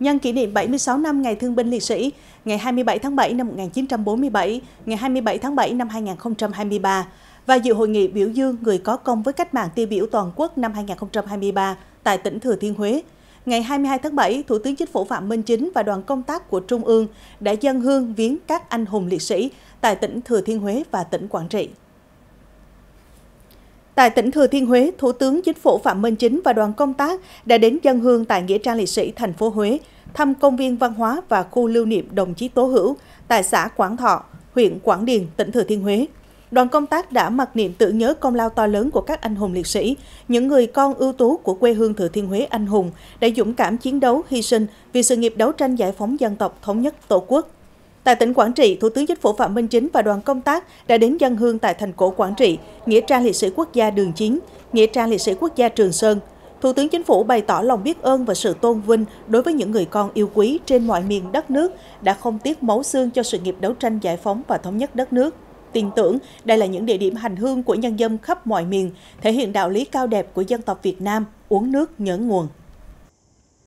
nhân kỷ niệm 76 năm Ngày Thương binh Liệt sĩ, ngày 27 tháng 7 năm 1947, ngày 27 tháng 7 năm 2023 và dự hội nghị biểu dương người có công với cách mạng tiêu biểu toàn quốc năm 2023 tại tỉnh Thừa Thiên Huế. Ngày 22 tháng 7, Thủ tướng Chính phủ Phạm Minh Chính và đoàn công tác của Trung ương đã dân hương viếng các anh hùng liệt sĩ tại tỉnh Thừa Thiên Huế và tỉnh Quảng Trị. Tại tỉnh Thừa Thiên Huế, Thủ tướng Chính phủ Phạm Minh Chính và đoàn công tác đã đến dân hương tại Nghĩa trang liệt sĩ thành phố Huế, thăm công viên văn hóa và khu lưu niệm đồng chí Tố Hữu tại xã Quảng Thọ, huyện Quảng Điền, tỉnh Thừa Thiên Huế. Đoàn công tác đã mặc niệm tưởng nhớ công lao to lớn của các anh hùng liệt sĩ, những người con ưu tú của quê hương Thừa Thiên Huế anh hùng đã dũng cảm chiến đấu, hy sinh vì sự nghiệp đấu tranh giải phóng dân tộc thống nhất Tổ quốc. Tại tỉnh Quảng Trị, Thủ tướng Chính phủ Phạm Minh Chính và đoàn công tác đã đến dân hương tại thành cổ Quảng Trị, Nghĩa trang liệt sĩ quốc gia Đường Chiến, Nghĩa trang liệt sĩ quốc gia Trường Sơn. Thủ tướng Chính phủ bày tỏ lòng biết ơn và sự tôn vinh đối với những người con yêu quý trên mọi miền đất nước đã không tiếc máu xương cho sự nghiệp đấu tranh giải phóng và thống nhất đất nước. Tin tưởng đây là những địa điểm hành hương của nhân dân khắp mọi miền, thể hiện đạo lý cao đẹp của dân tộc Việt Nam, uống nước nhớ nguồn.